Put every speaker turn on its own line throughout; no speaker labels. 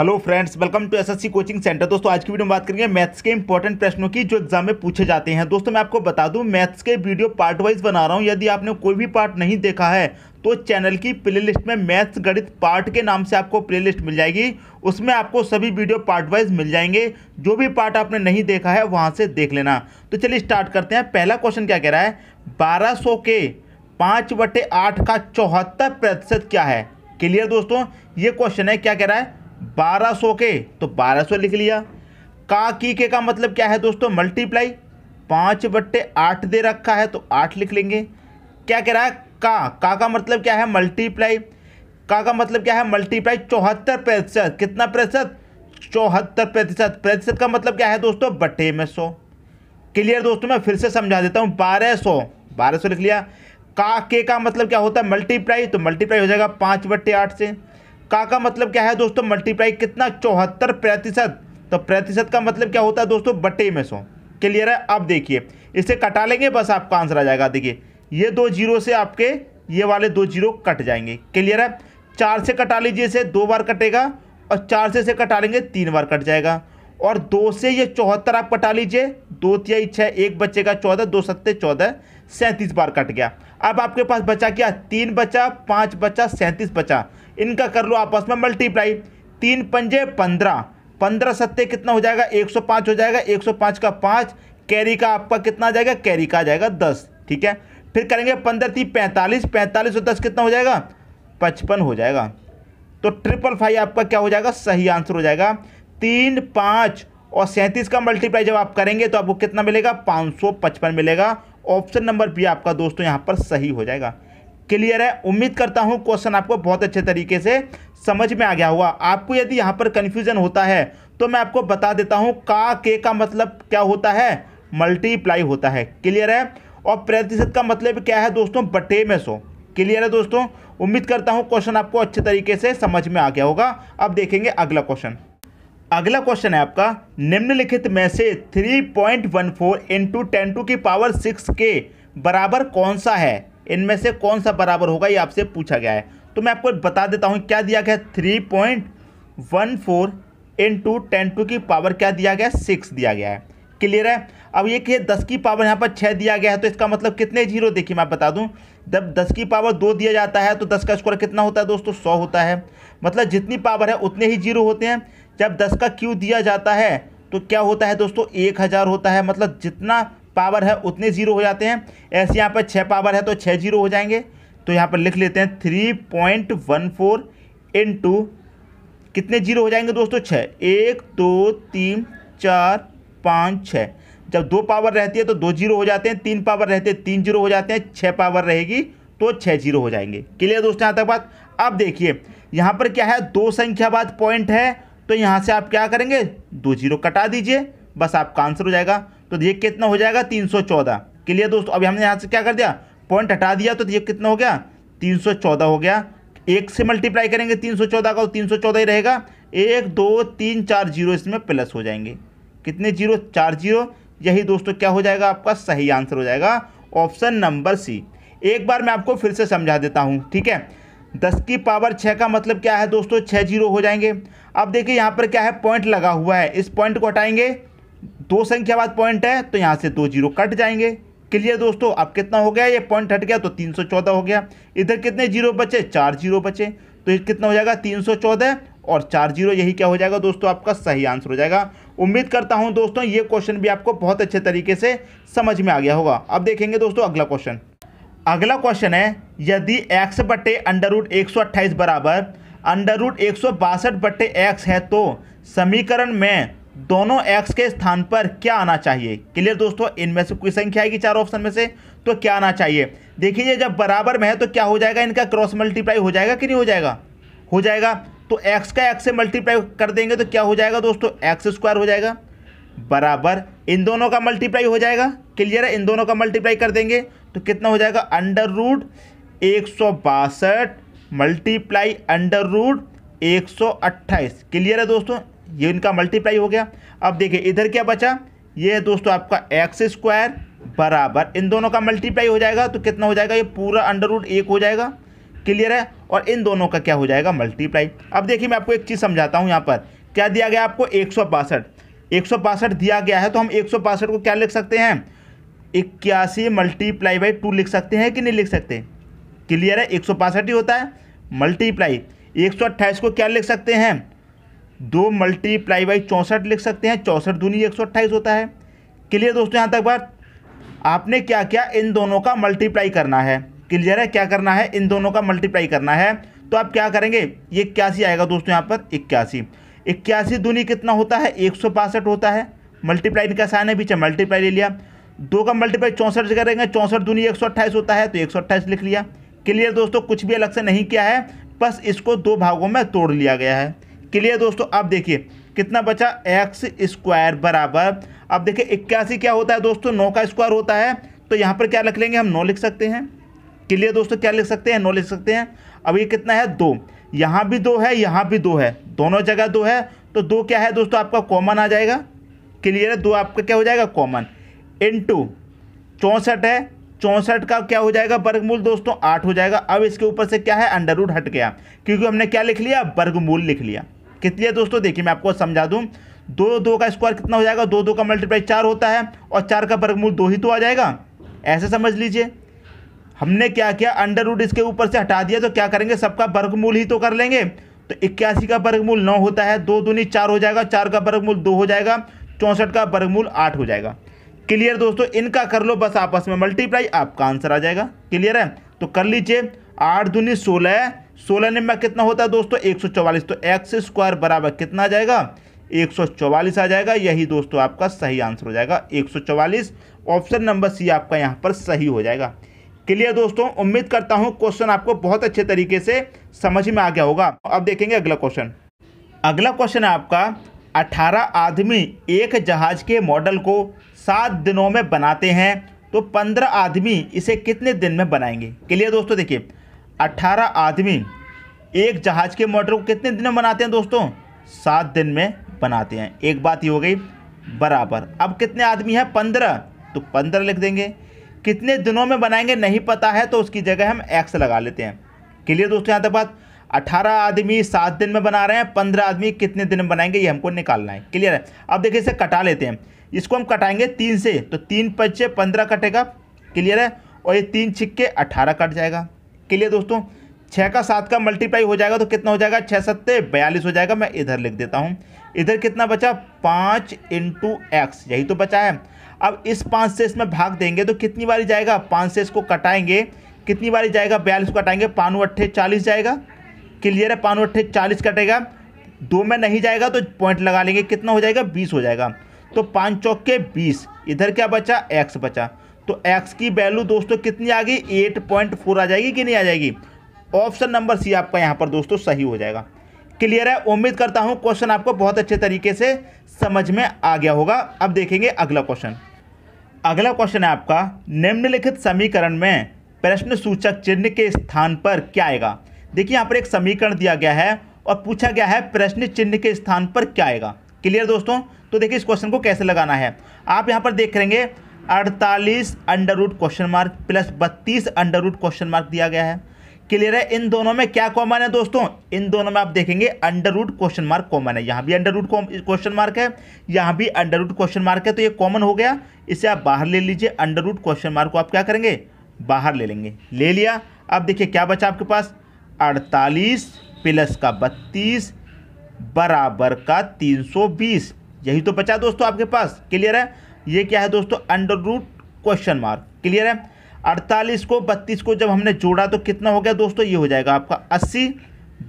hello friends welcome to SSC coaching centre दोस्तों आज की वीडियो में बात करेंगे मैथ्स के इंपॉर्टेंट प्रश्नों की जो एग्जाम में पूछे जाते हैं दोस्तों मैं आपको बता दूं मैथ्स के वीडियो पार्ट वाइज बना रहा हूं यदि आपने कोई भी पार्ट नहीं देखा है तो चैनल की प्लेलिस्ट में मैथ्स गणित पार्ट के नाम से आपको प्लेलिस्ट मिल जाएगी उसमें आपको सभी वीडियो पार्ट वाइज मिल जाएंगे जो भी पार्ट आपने नहीं देखा है वहाँ से देख लेना तो चलिए स्टार्ट करते हैं पहला क्वेश्चन क्या कह रहा है बारह के पाँच बटे आठ का चौहत्तर प्रतिशत क्या है क्लियर दोस्तों ये क्वेश्चन है क्या कह रहा है 1200 के तो 1200 लिख लिया का की के का मतलब क्या है दोस्तों मल्टीप्लाई पाँच बट्टे आठ दे रखा है तो आठ लिख लेंगे क्या कह रहा है का का का मतलब क्या है मल्टीप्लाई का का मतलब क्या है मल्टीप्लाई चौहत्तर प्रतिशत कितना प्रतिशत चौहत्तर प्रतिशत प्रतिशत का मतलब क्या है दोस्तों बटे में सौ क्लियर दोस्तों मैं फिर से समझा देता हूँ बारह सौ बारह सौ लिख लिया का के का मतलब क्या होता है मल्टीप्लाई तो मल्टीप्लाई हो जाएगा पाँच बट्टे आठ से का का मतलब क्या है दोस्तों मल्टीप्लाई कितना चौहत्तर प्रतिशत तो प्रतिशत का मतलब क्या होता है दोस्तों बटे में सौ क्लियर है अब देखिए इसे कटा लेंगे बस आपका आंसर आ जाएगा देखिए ये दो जीरो से आपके ये वाले दो जीरो कट जाएंगे क्लियर है चार से कटा लीजिए इसे दो बार कटेगा और चार से इसे कटा लेंगे तीन बार कट जाएगा और दो से ये चौहत्तर आप कटा लीजिए दो तिहाई छः एक बच्चे का चौदह दो सत्ते चौदह सैंतीस बार कट गया अब आपके पास बचा क्या तीन बचा पाँच बचा सैंतीस बचा इनका कर लो आपस में मल्टीप्लाई तीन पंजे पंद्रह पंद्रह सत्ते कितना हो जाएगा एक सौ पाँच हो जाएगा एक सौ पाँच का पाँच कैरी का आपका कितना आ जाएगा कैरी का आ जाएगा दस ठीक है फिर करेंगे पंद्रह तीन पैंतालीस पैंतालीस और दस कितना हो जाएगा पचपन हो जाएगा तो ट्रिपल फाइव आपका क्या हो जाएगा सही आंसर हो जाएगा तीन पाँच और सैंतीस का मल्टीप्लाई जब आप करेंगे तो आपको कितना मिलेगा पाँच सौ पचपन मिलेगा ऑप्शन नंबर बी आपका दोस्तों यहाँ पर सही हो जाएगा क्लियर है उम्मीद करता हूँ क्वेश्चन आपको बहुत अच्छे तरीके से समझ में आ गया हुआ आपको यदि यहाँ पर कन्फ्यूजन होता है तो मैं आपको बता देता हूँ का के का मतलब क्या होता है मल्टीप्लाई होता है क्लियर है और प्रतिशत का मतलब क्या है दोस्तों बटे में सो क्लियर है दोस्तों उम्मीद करता हूँ क्वेश्चन आपको अच्छे तरीके से समझ में आ गया होगा अब देखेंगे अगला क्वेश्चन अगला क्वेश्चन है आपका निम्नलिखित में से 3.14 point one four into ten to की पावर सिक्स के बराबर कौन सा है इनमें से कौन सा बराबर होगा ये आपसे पूछा गया है तो मैं आपको बता देता हूँ क्या दिया गया three point one four into ten to की पावर क्या दिया गया सिक्स दिया गया है क्लियर है अब ये कि दस की पावर यहाँ पर छः दिया गया है तो इसका मतलब कितने जीरो देखिए मैं बता दूँ जब दस की पावर दो दिया जाता है तो दस का स्क्वायर कितना होता है दोस्तों सौ होता है मतलब जितनी पावर है उतने ही जीरो होते हैं जब दस का क्यू दिया जाता है तो क्या होता है दोस्तों एक हज़ार होता है मतलब जितना पावर है उतने ज़ीरो हो जाते हैं ऐसे यहाँ पर छः पावर है तो छः जीरो हो जाएंगे तो यहाँ पर लिख लेते हैं three point one four into कितने जीरो हो जाएंगे दोस्तों छः एक दो तीन चार पाँच छः जब दो पावर रहती है तो दो जीरो हो जाते हैं तीन पावर रहते हैं तीन जीरो हो जाते हैं छः पावर रहेगी तो छः जीरो हो जाएंगे क्लियर दोस्तों यहाँ तक बात अब देखिए यहाँ पर क्या है दो संख्या बाद पॉइंट है तो यहाँ से आप क्या करेंगे दो जीरो कटा दीजिए बस आपका आंसर हो जाएगा तो ये कितना हो जाएगा तीन सौ चौदह क्लियर दोस्तों अभी हमने यहाँ से क्या कर दिया पॉइंट हटा दिया तो ये कितना हो गया तीन सौ चौदह हो गया एक से मल्टीप्लाई करेंगे तीन सौ चौदह का तो तीन सौ चौदह ही रहेगा एक दो तीन चार जीरो इसमें प्लस हो जाएंगे कितने जीरो चार जीरो यही दोस्तों क्या हो जाएगा आपका सही आंसर हो जाएगा ऑप्शन नंबर सी एक बार मैं आपको फिर से समझा देता हूँ ठीक है दस की पावर छः का मतलब क्या है दोस्तों छः जीरो हो जाएंगे अब देखिए यहाँ पर क्या है पॉइंट लगा हुआ है इस पॉइंट को हटाएंगे दो संख्यावाद पॉइंट है तो यहाँ से दो जीरो कट जाएंगे क्लियर दोस्तों अब कितना हो गया ये पॉइंट हट गया तो 314 हो गया इधर कितने जीरो बचे चार जीरो बचे तो ये कितना हो जाएगा 314 और चार जीरो यही क्या हो जाएगा दोस्तों आपका सही आंसर हो जाएगा उम्मीद करता हूँ दोस्तों ये क्वेश्चन भी आपको बहुत अच्छे तरीके से समझ में आ गया होगा अब देखेंगे दोस्तों अगला क्वेश्चन अगला क्वेश्चन है यदि एक्स बटे अंडर रूट एक बराबर अंडर रूट एक बटे एक्स है तो समीकरण में दोनों एक्स के स्थान पर क्या आना चाहिए क्लियर दोस्तों इनमें से कोई संख्या आएगी चार ऑप्शन में से तो क्या आना चाहिए देखिए जब बराबर में है तो क्या हो जाएगा इनका क्रॉस मल्टीप्लाई हो जाएगा कि नहीं हो जाएगा हो जाएगा तो एक्स का एक्स से मल्टीप्लाई कर देंगे तो क्या हो जाएगा दोस्तों एक्स स्क्वायर हो जाएगा बराबर इन दोनों का मल्टीप्लाई हो जाएगा क्लियर है इन दोनों का मल्टीप्लाई कर देंगे तो कितना हो जाएगा अंडर रूट एक सौ बासठ मल्टीप्लाई अंडर रूट एक सौ अट्ठाईस क्लियर है दोस्तों ये इनका मल्टीप्लाई हो गया अब देखिए इधर क्या बचा ये दोस्तों आपका एक्स स्क्वायर बराबर इन दोनों का मल्टीप्लाई हो जाएगा तो कितना हो जाएगा ये पूरा अंडर रूट एक हो जाएगा क्लियर है और इन दोनों का क्या हो जाएगा मल्टीप्लाई अब देखिए मैं आपको एक चीज़ समझाता हूँ यहाँ पर क्या दिया गया आपको एक सौ बासठ एक सौ बासठ दिया गया है तो हम एक सौ बासठ को क्या लिख सकते हैं इक्यासी मल्टीप्लाई बाई टू लिख सकते हैं कि नहीं लिख सकते क्लियर है एक सौ बासठ ही होता है मल्टीप्लाई एक सौ अट्ठाईस को क्या लिख सकते हैं दो मल्टीप्लाई बाई चौंसठ लिख सकते हैं चौंसठ दूनी एक होता है क्लियर दोस्तों यहाँ तक बात आपने क्या क्या इन दोनों का मल्टीप्लाई करना है क्लियर है क्या करना है इन दोनों का मल्टीप्लाई करना है तो आप क्या करेंगे ये इक्यासी आएगा दोस्तों यहाँ पर इक्यासी इक्यासी दूनी कितना होता है एक होता है मल्टीप्लाई का साइन है पीछे मल्टीप्लाई ले लिया दो का मल्टीप्लाई चौंसठ से करेंगे चौंसठ दूनी एक होता है तो एक लिख लिया क्लियर दोस्तों कुछ भी अलग से नहीं किया है बस इसको दो भागों में तोड़ लिया गया है क्लियर दोस्तों अब देखिए कितना बचा एक्स स्क्वायर बराबर अब देखिए इक्यासी क्या होता है दोस्तों नौ का स्क्वायर होता है तो यहाँ पर क्या लिख लेंगे हम नौ लिख सकते हैं क्लियर दोस्तों क्या लिख सकते हैं नौ लिख सकते हैं अब ये कितना है दो यहाँ भी दो है यहाँ भी दो है दोनों जगह दो है तो दो क्या है दोस्तों आपका कॉमन आ जाएगा क्लियर है दो आपका क्या हो जाएगा कॉमन इन टू चौंसठ है चौंसठ का क्या हो जाएगा वर्गमूल दोस्तों आठ हो जाएगा अब इसके ऊपर से क्या है अंडर रूट हट गया क्योंकि हमने क्या लिख लिया वर्गमूल लिख लिया किस लिए दोस्तों देखिए मैं आपको समझा दूँ दो दो का स्क्वायर कितना हो जाएगा दो दो का मल्टीप्लाई चार होता है और चार का वर्गमूल दो ही तो आ जाएगा ऐसे समझ लीजिए हमने क्या किया अंडर रूट इसके ऊपर से हटा दिया तो क्या करेंगे सबका वर्गमूल ही तो कर लेंगे तो इक्यासी का वर्गमूल नौ होता है दो दूनी चार हो जाएगा चार का वर्गमूल दो हो जाएगा चौंसठ का वर्गमूल आठ हो जाएगा क्लियर दोस्तों इनका कर लो बस आपस में मल्टीप्लाई आपका आंसर आ जाएगा क्लियर है तो कर लीजिए आठ दूनी सोलह सोलह निम्बा कितना होता है दोस्तों एक सौ चौवालीस तो एक्स स्क्वायर बराबर कितना आ जाएगा एक सौ चौवालीस आ जाएगा यही दोस्तों आपका सही आंसर हो जाएगा एक सौ चौवालीस ऑप्शन नंबर सी आपका यहाँ पर सही हो जाएगा क्लियर दोस्तों उम्मीद करता हूँ क्वेश्चन आपको बहुत अच्छे तरीके से समझ में आ गया होगा अब देखेंगे अगला क्वेश्चन अगला क्वेश्चन है आपका अठारह आदमी एक जहाज के मॉडल को सात दिनों में बनाते हैं तो पंद्रह आदमी इसे कितने दिन में बनाएंगे क्लियर दोस्तों देखिए अट्ठारह आदमी एक जहाज़ के मोटर को कितने दिन में बनाते हैं दोस्तों सात दिन में बनाते हैं एक बात ये हो गई बराबर अब कितने आदमी हैं पंद्रह तो पंद्रह लिख देंगे कितने दिनों में बनाएंगे नहीं पता है तो उसकी जगह हम एक्स लगा लेते हैं क्लियर दोस्तों यहाँ तक बात अठारह आदमी सात दिन में बना रहे हैं पंद्रह आदमी कितने दिन में बनाएंगे ये हमको निकालना है क्लियर है अब देखिए इसे कटा लेते हैं इसको हम कटाएंगे तीन से तो तीन पच्चे पंद्रह कटेगा क्लियर है और ये तीन छिक्के अठारह कट जाएगा के लिए दोस्तों छः का सात का मल्टीप्लाई हो जाएगा तो कितना हो जाएगा छः सत्ते बयालीस हो जाएगा मैं इधर लिख देता हूँ इधर कितना बचा पाँच इंटू एक्स यही तो बचा है अब इस पाँच से इसमें भाग देंगे तो कितनी बारी जाएगा पाँच से इसको कटाएंगे कितनी बारी जाएगा बयालीस को कटाएंगे पानू अट्ठे चालीस जाएगा क्लियर है पानू अट्ठे चालीस कटेगा दो में नहीं जाएगा तो पॉइंट लगा लेंगे कितना हो जाएगा बीस हो जाएगा तो पाँच चौके बीस इधर क्या बचा एक्स बचा तो एक्स की वैल्यू दोस्तों कितनी आ गई एट पॉइंट फोर आ जाएगी कि नहीं आ जाएगी ऑप्शन नंबर सी आपका यहाँ पर दोस्तों सही हो जाएगा क्लियर है उम्मीद करता हूँ क्वेश्चन आपको बहुत अच्छे तरीके से समझ में आ गया होगा अब देखेंगे अगला क्वेश्चन अगला क्वेश्चन है आपका निम्नलिखित समीकरण में प्रश्न सूचक चिन्ह के स्थान पर क्या आएगा देखिए यहाँ पर एक समीकरण दिया गया है और पूछा गया है प्रश्न चिन्ह के स्थान पर क्या आएगा क्लियर दोस्तों तो देखिए इस क्वेश्चन को कैसे लगाना है आप यहाँ पर देख रहेंगे अड़तालीस under root question mark plus बत्तीस अंडर रूट क्वेश्चन मार्क दिया गया है क्लियर है इन दोनों में क्या कॉमन है दोस्तों इन दोनों में आप देखेंगे under root question mark common है यहाँ भी अंडर रूट क्वेश्चन मार्क है यहाँ भी अंडर रूट क्वेश्चन मार्क है तो ये कॉमन हो गया इसे आप बाहर ले लीजिए अंडर रूट क्वेश्चन मार्क को आप क्या करेंगे बाहर ले लेंगे ले लिया अब देखिए क्या बचा आपके पास अड़तालीस प्लस का बत्तीस बराबर का तीन सौ बीस यही तो बचा दोस्तों आपके पास क्लियर है ये क्या है दोस्तों under root question mark clear है अड़तालीस को बत्तीस को जब हमने जोड़ा तो कितना हो गया दोस्तों ये हो जाएगा आपका अस्सी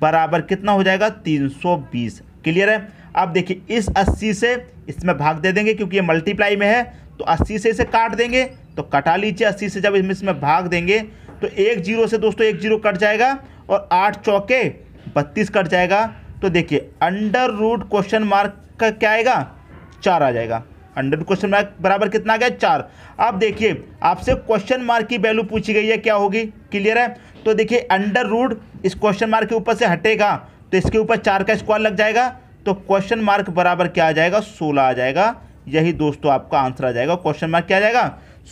बराबर कितना हो जाएगा तीन सौ बीस क्लियर है अब देखिए इस अस्सी से इसमें भाग दे देंगे क्योंकि ये मल्टीप्लाई में है तो अस्सी से इसे काट देंगे तो कटा लीजिए अस्सी से जब इसमें इसमें भाग देंगे तो एक जीरो से दोस्तों एक जीरो कट जाएगा और आठ चौके बत्तीस कट जाएगा तो देखिए अंडर रूट क्वेश्चन मार्क का क्या आएगा चार आ जाएगा हंड्रेड क्वेश्चन मार्क बराबर कितना आ गया चार अब देखिए आपसे क्वेश्चन मार्क की वैल्यू पूछी गई है क्या होगी क्लियर है तो देखिए अंडर रूट इस क्वेश्चन मार्क के ऊपर से हटेगा तो इसके ऊपर चार का स्क्वायर लग जाएगा तो क्वेश्चन मार्क बराबर क्या आ जाएगा सोलह आ जाएगा यही दोस्तों आपका आंसर आ जाएगा क्वेश्चन मार्क क्या आ जाएगा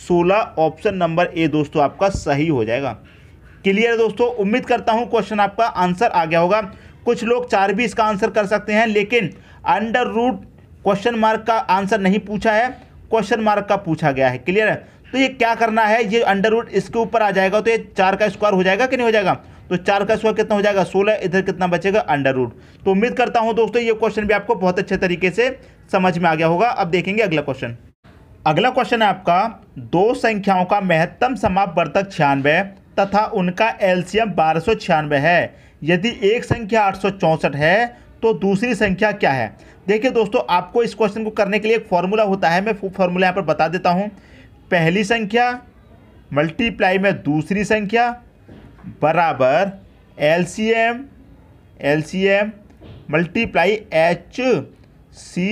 सोलह ऑप्शन नंबर ए दोस्तों आपका सही हो जाएगा क्लियर है दोस्तों उम्मीद करता हूँ क्वेश्चन आपका आंसर आ गया होगा कुछ लोग चार भी इसका आंसर कर सकते हैं लेकिन अंडर रूट क्वेश्चन मार्क का आंसर नहीं पूछा है क्वेश्चन मार्क का पूछा गया है क्लियर है तो ये क्या करना है ये अंडर रूट इसके ऊपर आ जाएगा तो ये चार का स्क्वायर हो जाएगा कि नहीं हो जाएगा तो चार का स्क्वायर कितना हो जाएगा सोलह इधर कितना बचेगा अंडर रूट तो उम्मीद करता हूँ दोस्तों ये क्वेश्चन भी आपको बहुत अच्छे तरीके से समझ में आ गया होगा अब देखेंगे अगला क्वेश्चन अगला क्वेश्चन है आपका दो संख्याओं का महत्तम समाप्त वर्तक छियानवे तथा उनका एलसीएम बारह है यदि एक संख्या आठ है तो दूसरी संख्या क्या है देखिए दोस्तों आपको इस क्वेश्चन को करने के लिए एक फॉर्मूला होता है मैं फॉर्मूला यहाँ पर बता देता हूँ पहली संख्या मल्टीप्लाई में दूसरी संख्या बराबर L C M L C M multiply H C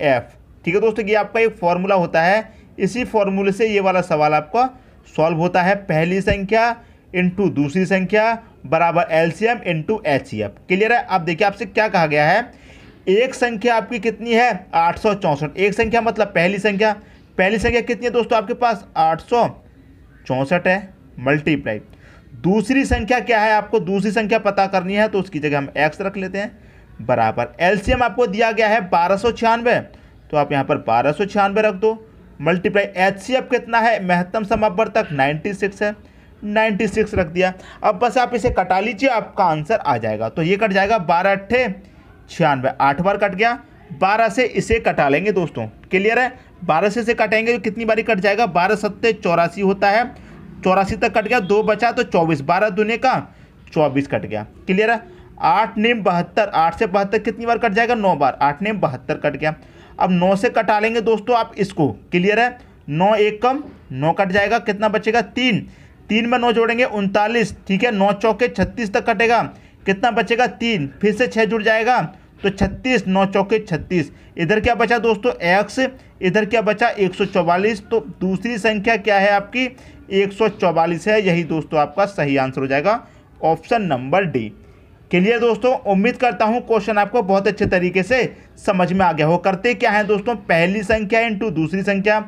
F ठीक है दोस्तों ये आपका एक फॉर्मूला होता है इसी फॉर्मूले से ये वाला सवाल आपका सॉल्व होता है पहली संख्या इंटू दूसरी संख्या बराबर L C M into H C F clear है अब देखिए आपसे क्या कहा गया है एक संख्या आपकी कितनी है आठ सौ चौंसठ एक संख्या मतलब पहली संख्या पहली संख्या कितनी है दोस्तों आपके पास आठ सौ चौंसठ है मल्टीप्लाई दूसरी संख्या क्या है आपको दूसरी संख्या पता करनी है तो उसकी जगह हम एक्स रख लेते हैं बराबर एलसीएम आपको दिया गया है बारह सौ छियानवे तो आप यहाँ पर बारह सौ छियानवे रख दो मल्टीप्लाई एच सी एफ कितना है महत्तम समापर तक नाइन्टी सिक्स है नाइन्टी सिक्स रख दिया अब बस आप इसे कटा लीजिए आपका आंसर आ जाएगा तो ये कट जाएगा बारह अट्ठे छियानवे आठ बार कट गया बारह से इसे कटा लेंगे दोस्तों क्लियर है बारह से इसे कटेंगे तो कितनी बारी कट जाएगा बारह सत्ते चौरासी होता है चौरासी तक कट गया दो बचा तो चौबीस बारह दुने का चौबीस कट गया क्लियर है आठ नेम बहत्तर आठ से बहत्तर कितनी बार कट जाएगा नौ बार आठ नेम बहत्तर कट गया अब नौ से कटा लेंगे दोस्तों आप इसको क्लियर है नौ एक कम नौ कट जाएगा कितना बचेगा तीन तीन में नौ जोड़ेंगे उनतालीस ठीक है नौ चौके छत्तीस तक कटेगा कितना बचेगा तीन फिर से छः जुड़ जाएगा तो छत्तीस नौ चौके छत्तीस इधर क्या बचा दोस्तों एक्स इधर क्या बचा एक सौ चौवालीस तो दूसरी संख्या क्या है आपकी एक सौ चौवालीस है यही दोस्तों आपका सही आंसर हो जाएगा ऑप्शन नंबर डी क्लियर दोस्तों उम्मीद करता हूँ क्वेश्चन आपको बहुत अच्छे तरीके से समझ में आ गया हो करते क्या है दोस्तों पहली संख्या इंटू दूसरी संख्या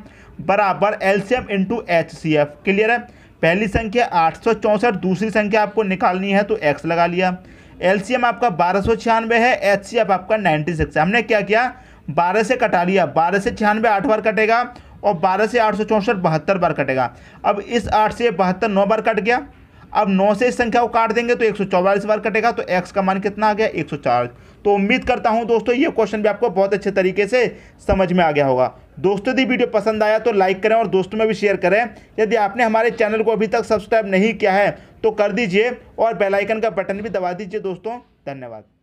बराबर L C M into H C F clear है पहली संख्या आठ दूसरी संख्या आपको निकालनी है तो एक्स लगा लिया एल आपका बारह है एचसीएफ आपका नाइन्टी है हमने क्या किया बारह से कटा लिया बारह से छियानवे आठ बार कटेगा और बारह से आठ सौ चौंसठ बहत्तर बार कटेगा अब इस आठ से बहत्तर नौ बार कट गया अब नौ से इस संख्या को काट देंगे तो एक बार कटेगा तो एक्स का मान कितना आ गया एक तो उम्मीद करता हूँ दोस्तों ये क्वेश्चन भी आपको बहुत अच्छे तरीके से समझ में आ गया होगा दोस्तों यदि वीडियो पसंद आया तो लाइक करें और दोस्तों में भी शेयर करें यदि आपने हमारे चैनल को अभी तक सब्सक्राइब नहीं किया है तो कर दीजिए और बेलाइकन का बटन भी दबा दीजिए दोस्तों धन्यवाद